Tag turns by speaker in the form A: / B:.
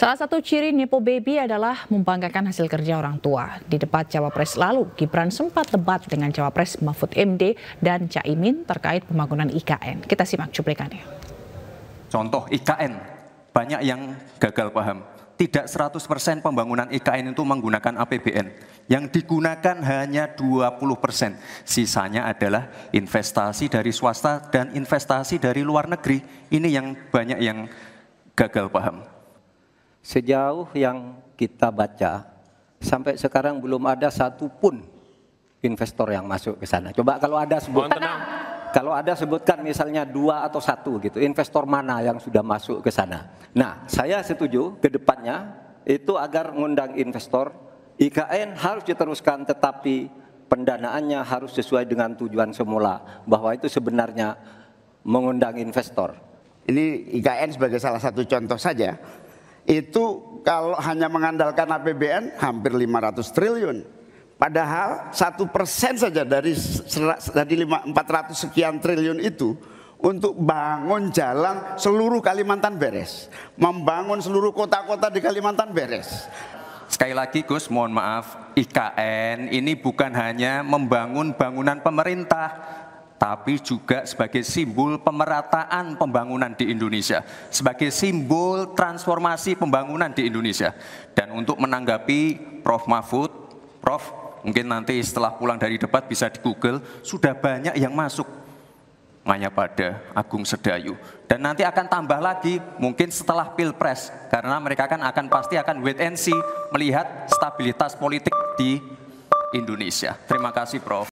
A: Salah satu ciri Nepo Baby adalah membanggakan hasil kerja orang tua. Di debat Cawapres lalu, Gibran sempat debat dengan Cawapres Mahfud MD dan Caimin terkait pembangunan IKN.
B: Kita simak cuplikannya.
A: Contoh IKN, banyak yang gagal paham. Tidak 100% pembangunan IKN itu menggunakan APBN. Yang digunakan hanya 20%. Sisanya adalah investasi dari swasta dan
B: investasi dari luar negeri. Ini yang banyak yang gagal paham Sejauh yang kita baca, sampai sekarang belum ada satupun investor yang masuk ke sana. Coba kalau ada sebutkan, kalau ada sebutkan misalnya dua atau satu gitu, investor mana yang sudah masuk ke sana. Nah, saya setuju ke depannya itu agar mengundang investor, IKN harus diteruskan tetapi pendanaannya harus sesuai dengan tujuan semula bahwa itu sebenarnya
C: mengundang investor. Ini IKN sebagai salah satu contoh saja itu kalau hanya mengandalkan APBN hampir 500 triliun. Padahal satu persen saja dari dari 400 sekian triliun itu untuk bangun jalan seluruh Kalimantan beres, membangun seluruh kota-kota di Kalimantan beres.
A: Sekali lagi Gus, mohon maaf, IKN ini bukan hanya membangun bangunan pemerintah, tapi juga sebagai simbol pemerataan pembangunan di Indonesia, sebagai simbol transformasi pembangunan di Indonesia. Dan untuk menanggapi Prof. Mahfud, Prof. mungkin nanti setelah pulang dari debat bisa di Google, sudah banyak yang masuk hanya pada Agung Sedayu. Dan nanti akan tambah lagi mungkin setelah Pilpres, karena mereka kan akan pasti akan wait and see, melihat stabilitas politik di Indonesia. Terima kasih Prof.